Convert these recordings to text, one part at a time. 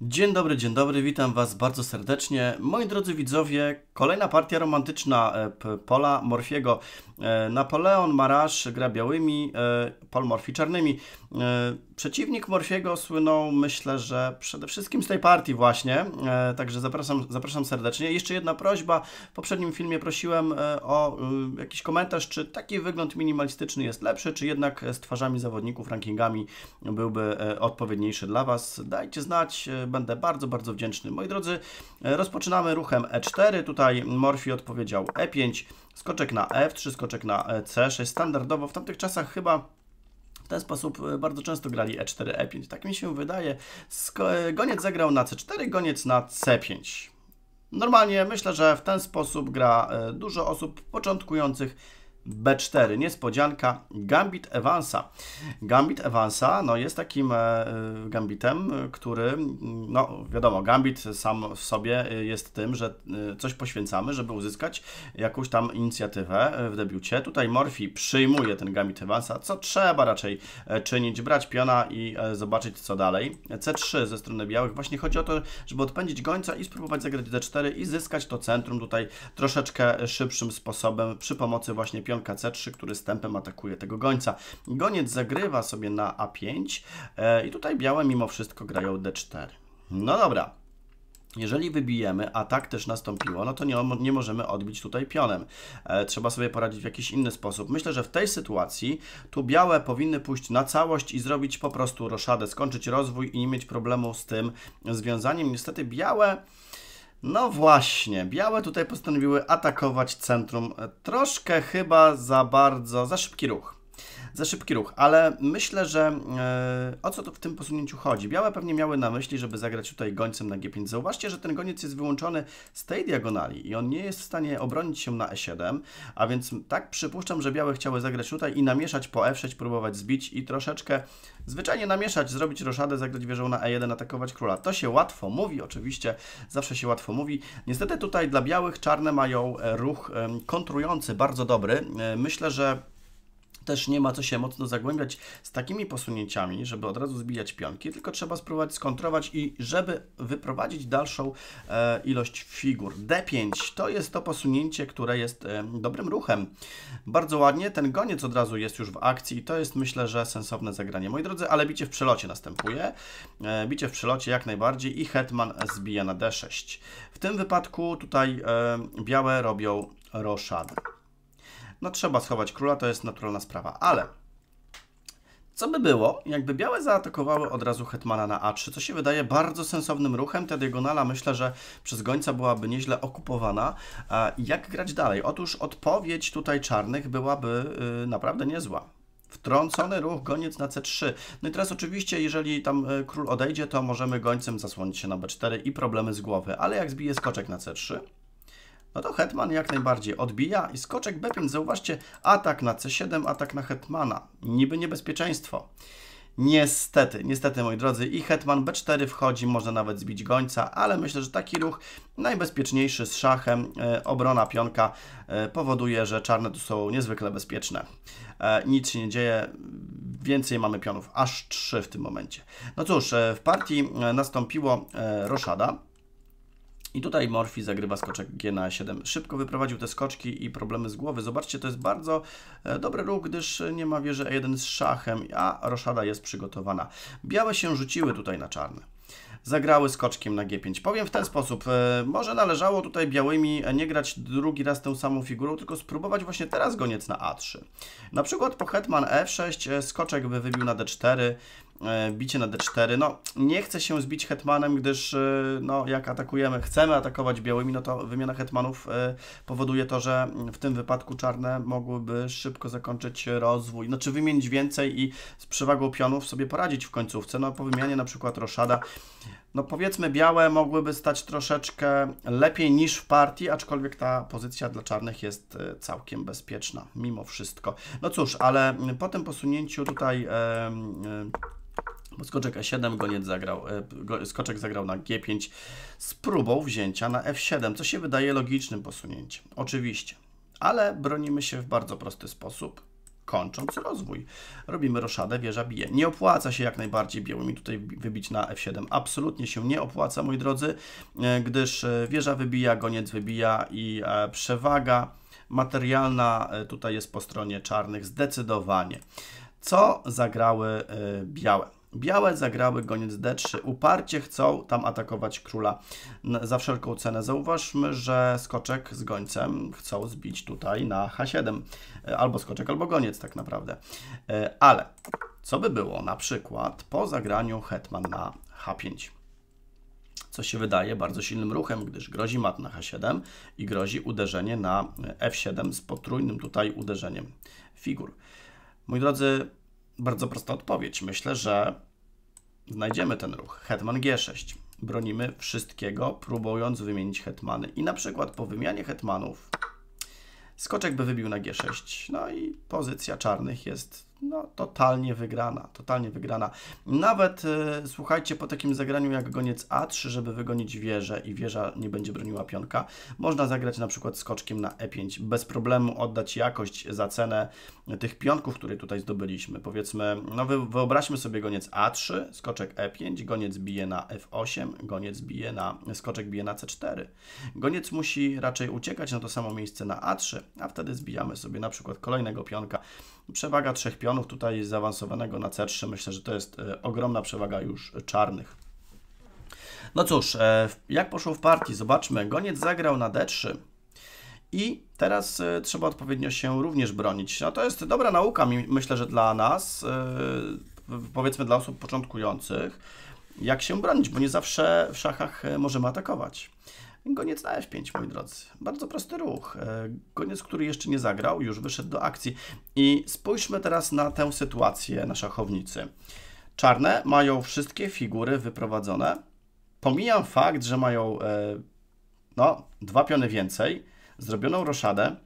Dzień dobry, dzień dobry, witam Was bardzo serdecznie. Moi drodzy widzowie, kolejna partia romantyczna e, Pola Morfiego. E, Napoleon Marasz gra białymi, e, Pol Morfi czarnymi. Przeciwnik Morfiego słynął, myślę, że przede wszystkim z tej partii właśnie, także zapraszam, zapraszam serdecznie. Jeszcze jedna prośba, w poprzednim filmie prosiłem o jakiś komentarz, czy taki wygląd minimalistyczny jest lepszy, czy jednak z twarzami zawodników, rankingami byłby odpowiedniejszy dla Was. Dajcie znać, będę bardzo, bardzo wdzięczny. Moi drodzy, e, rozpoczynamy ruchem E4, tutaj Morfi odpowiedział E5, skoczek na F3, skoczek na e, C6, standardowo w tamtych czasach chyba w ten sposób e, bardzo często grali E4, E5. Tak mi się wydaje. Goniec zagrał na C4, goniec na C5. Normalnie myślę, że w ten sposób gra dużo osób początkujących B4. Niespodzianka Gambit Evansa. Gambit Evansa no, jest takim e, e, gambitem, e, który, no wiadomo, gambit sam w sobie jest tym, że coś poświęcamy, żeby uzyskać jakąś tam inicjatywę w debiucie. Tutaj Morphy przyjmuje ten gambit Evansa, co trzeba raczej czynić, brać piona i zobaczyć co dalej. C3 ze strony białych. Właśnie chodzi o to, żeby odpędzić gońca i spróbować zagrać D4 i zyskać to centrum tutaj troszeczkę szybszym sposobem przy pomocy właśnie pion pionka C3, który z tempem atakuje tego gońca. Goniec zagrywa sobie na A5 e, i tutaj białe mimo wszystko grają D4. No dobra, jeżeli wybijemy, a tak też nastąpiło, no to nie, nie możemy odbić tutaj pionem. E, trzeba sobie poradzić w jakiś inny sposób. Myślę, że w tej sytuacji tu białe powinny pójść na całość i zrobić po prostu roszadę, skończyć rozwój i nie mieć problemu z tym związaniem. Niestety białe... No właśnie, białe tutaj postanowiły atakować centrum. Troszkę chyba za bardzo, za szybki ruch. Za szybki ruch, ale myślę, że yy, o co to w tym posunięciu chodzi? Białe pewnie miały na myśli, żeby zagrać tutaj gońcem na G5. Zauważcie, że ten goniec jest wyłączony z tej diagonali i on nie jest w stanie obronić się na E7, a więc tak przypuszczam, że białe chciały zagrać tutaj i namieszać po F6, próbować zbić i troszeczkę zwyczajnie namieszać, zrobić roszadę, zagrać wieżą na E1, atakować króla. To się łatwo mówi, oczywiście, zawsze się łatwo mówi. Niestety tutaj dla białych czarne mają e, ruch kontrujący, bardzo dobry. E, myślę, że też nie ma co się mocno zagłębiać z takimi posunięciami, żeby od razu zbijać pionki, tylko trzeba spróbować skontrować i żeby wyprowadzić dalszą e, ilość figur. D5 to jest to posunięcie, które jest e, dobrym ruchem. Bardzo ładnie, ten goniec od razu jest już w akcji i to jest myślę, że sensowne zagranie. Moi drodzy, ale bicie w przelocie następuje. E, bicie w przelocie jak najbardziej i hetman zbija na D6. W tym wypadku tutaj e, białe robią roszadę no trzeba schować króla, to jest naturalna sprawa. Ale co by było, jakby białe zaatakowały od razu hetmana na a3, co się wydaje bardzo sensownym ruchem. Ta diagonala myślę, że przez gońca byłaby nieźle okupowana. Jak grać dalej? Otóż odpowiedź tutaj czarnych byłaby y, naprawdę niezła. Wtrącony ruch, goniec na c3. No i teraz oczywiście, jeżeli tam y, król odejdzie, to możemy gońcem zasłonić się na b4 i problemy z głowy. Ale jak zbije skoczek na c3, no to hetman jak najbardziej odbija i skoczek b5, zauważcie, atak na c7, atak na hetmana, niby niebezpieczeństwo. Niestety, niestety moi drodzy i hetman b4 wchodzi, można nawet zbić gońca, ale myślę, że taki ruch najbezpieczniejszy z szachem, e, obrona pionka e, powoduje, że czarne tu są niezwykle bezpieczne. E, nic się nie dzieje, więcej mamy pionów, aż trzy w tym momencie. No cóż, e, w partii e, nastąpiło e, roszada, i tutaj Morphy zagrywa skoczek G na 7. Szybko wyprowadził te skoczki i problemy z głowy. Zobaczcie, to jest bardzo e, dobry ruch, gdyż e, nie ma wieży E1 z szachem, a roszada jest przygotowana. Białe się rzuciły tutaj na czarne zagrały skoczkiem na G5. Powiem w ten sposób, e, może należało tutaj białymi nie grać drugi raz tą samą figurą, tylko spróbować właśnie teraz goniec na A3. Na przykład po hetman F6 skoczek by wybił na D4, E, bicie na d4. No, nie chce się zbić hetmanem, gdyż e, no, jak atakujemy, chcemy atakować białymi, no to wymiana hetmanów e, powoduje to, że w tym wypadku czarne mogłyby szybko zakończyć rozwój. Znaczy wymienić więcej i z przewagą pionów sobie poradzić w końcówce. No, po wymianie na przykład roszada no powiedzmy białe mogłyby stać troszeczkę lepiej niż w partii, aczkolwiek ta pozycja dla czarnych jest całkiem bezpieczna, mimo wszystko. No cóż, ale po tym posunięciu tutaj... Yy, yy Skoczek E7, goniec zagrał, e, skoczek zagrał na G5 z próbą wzięcia na F7, co się wydaje logicznym posunięciem, oczywiście. Ale bronimy się w bardzo prosty sposób, kończąc rozwój. Robimy roszadę, wieża bije. Nie opłaca się jak najbardziej białymi tutaj wybić na F7. Absolutnie się nie opłaca, moi drodzy, e, gdyż e, wieża wybija, goniec wybija i przewaga materialna tutaj jest po stronie czarnych zdecydowanie. Co zagrały białe? Białe zagrały goniec d3. Uparcie chcą tam atakować króla za wszelką cenę. Zauważmy, że skoczek z gońcem chcą zbić tutaj na h7. E, albo skoczek, albo goniec tak naprawdę. E, ale co by było na przykład po zagraniu hetman na h5? co się wydaje bardzo silnym ruchem, gdyż grozi mat na h7 i grozi uderzenie na e, f7 z potrójnym tutaj uderzeniem figur. Moi drodzy, bardzo prosta odpowiedź. Myślę, że znajdziemy ten ruch. Hetman G6. Bronimy wszystkiego, próbując wymienić hetmany. I na przykład po wymianie hetmanów skoczek by wybił na G6. No i pozycja czarnych jest no, totalnie wygrana, totalnie wygrana. Nawet, e, słuchajcie, po takim zagraniu jak goniec A3, żeby wygonić wieżę i wieża nie będzie broniła pionka, można zagrać na przykład skoczkiem na E5, bez problemu oddać jakość za cenę tych pionków, które tutaj zdobyliśmy. Powiedzmy, no wyobraźmy sobie goniec A3, skoczek E5, goniec bije na F8, goniec bije na, skoczek bije na C4. Goniec musi raczej uciekać na to samo miejsce na A3, a wtedy zbijamy sobie na przykład kolejnego pionka, Przewaga trzech pionów tutaj zaawansowanego na C3, myślę, że to jest e, ogromna przewaga już czarnych. No cóż, e, jak poszło w partii? Zobaczmy. Goniec zagrał na D3. I teraz e, trzeba odpowiednio się również bronić. No to jest dobra nauka, myślę, że dla nas, powiedzmy dla osób początkujących, jak się bronić, bo nie zawsze w szachach możemy atakować. Goniec na F5, moi drodzy. Bardzo prosty ruch. E, goniec, który jeszcze nie zagrał, już wyszedł do akcji. I spójrzmy teraz na tę sytuację na szachownicy. Czarne mają wszystkie figury wyprowadzone. Pomijam fakt, że mają e, no, dwa piony więcej, zrobioną roszadę,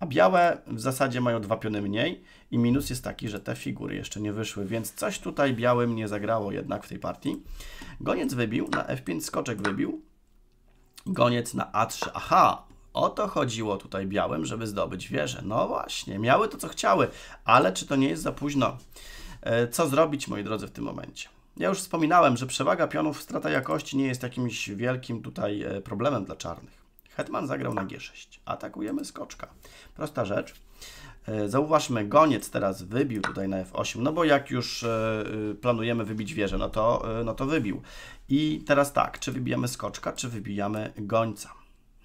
a białe w zasadzie mają dwa piony mniej i minus jest taki, że te figury jeszcze nie wyszły, więc coś tutaj białym nie zagrało jednak w tej partii. Goniec wybił, na F5 skoczek wybił, Goniec na A3. Aha, o to chodziło tutaj białym, żeby zdobyć wieżę. No właśnie, miały to, co chciały, ale czy to nie jest za późno? E, co zrobić, moi drodzy, w tym momencie? Ja już wspominałem, że przewaga pionów, strata jakości nie jest jakimś wielkim tutaj e, problemem dla czarnych. Hetman zagrał na G6. Atakujemy skoczka. Prosta rzecz. E, zauważmy, goniec teraz wybił tutaj na F8, no bo jak już e, e, planujemy wybić wieżę, no to, no to wybił. I teraz tak, czy wybijamy skoczka, czy wybijamy gońca?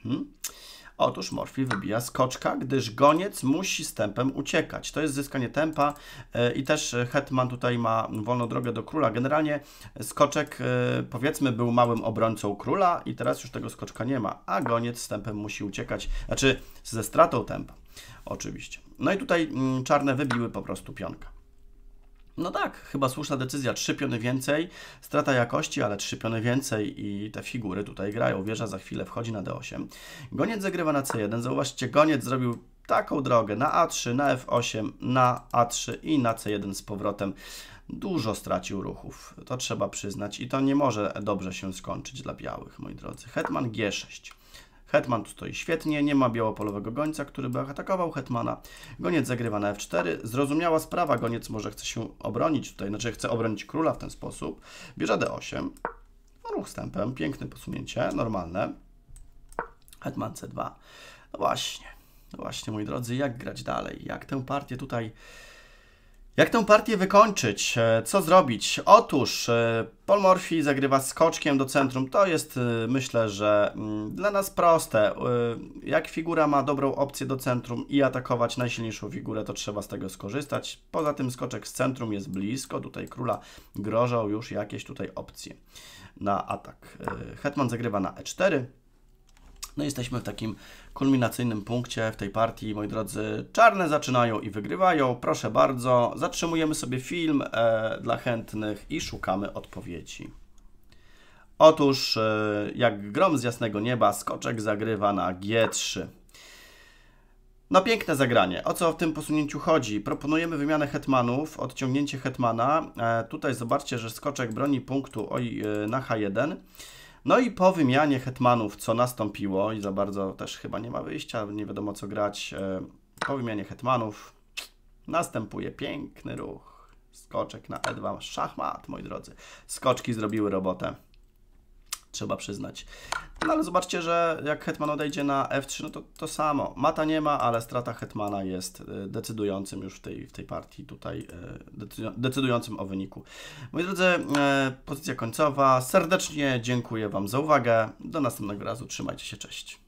Hmm? Otóż Morfi wybija skoczka, gdyż goniec musi z tempem uciekać. To jest zyskanie tempa e, i też e, Hetman tutaj ma wolną drogę do króla. Generalnie skoczek e, powiedzmy był małym obrońcą króla i teraz już tego skoczka nie ma, a goniec z tempem musi uciekać, znaczy ze stratą tempa oczywiście. No i tutaj mm, czarne wybiły po prostu pionka. No tak, chyba słuszna decyzja. Trzy piony więcej, strata jakości, ale trzy piony więcej i te figury tutaj grają. Wieża za chwilę wchodzi na D8. Goniec zagrywa na C1. Zauważcie, goniec zrobił taką drogę na A3, na F8, na A3 i na C1 z powrotem. Dużo stracił ruchów, to trzeba przyznać i to nie może dobrze się skończyć dla białych, moi drodzy. Hetman G6. Hetman tu stoi świetnie, nie ma białopolowego gońca, który by atakował Hetmana. Goniec zagrywa na f4. Zrozumiała sprawa, goniec może chce się obronić tutaj, znaczy chce obronić króla w ten sposób. Bierze d8. No, ruch wstępem, piękne posunięcie, normalne. Hetman c2. No właśnie, no właśnie moi drodzy, jak grać dalej? Jak tę partię tutaj jak tę partię wykończyć? E, co zrobić? Otóż e, Paul Morphy zagrywa skoczkiem do centrum. To jest e, myślę, że mm, dla nas proste. Jak figura ma dobrą opcję do centrum i atakować najsilniejszą figurę, to trzeba z tego skorzystać. Poza tym skoczek z centrum jest blisko. Tutaj króla grożą już jakieś tutaj opcje na atak. Hetman zagrywa na e4. No jesteśmy w takim kulminacyjnym punkcie w tej partii, moi drodzy. Czarne zaczynają i wygrywają, proszę bardzo. Zatrzymujemy sobie film e, dla chętnych i szukamy odpowiedzi. Otóż, e, jak grom z jasnego nieba, skoczek zagrywa na G3. No piękne zagranie. O co w tym posunięciu chodzi? Proponujemy wymianę hetmanów, odciągnięcie hetmana. E, tutaj zobaczcie, że skoczek broni punktu oj, e, na H1. No i po wymianie hetmanów, co nastąpiło i za bardzo też chyba nie ma wyjścia, nie wiadomo co grać, e, po wymianie hetmanów następuje piękny ruch. Skoczek na E2, szachmat, moi drodzy. Skoczki zrobiły robotę trzeba przyznać. No ale zobaczcie, że jak Hetman odejdzie na F3, no to to samo. Mata nie ma, ale strata Hetmana jest y, decydującym już w tej, w tej partii tutaj, y, decydującym o wyniku. Moi drodzy, y, pozycja końcowa. Serdecznie dziękuję Wam za uwagę. Do następnego razu. Trzymajcie się, cześć.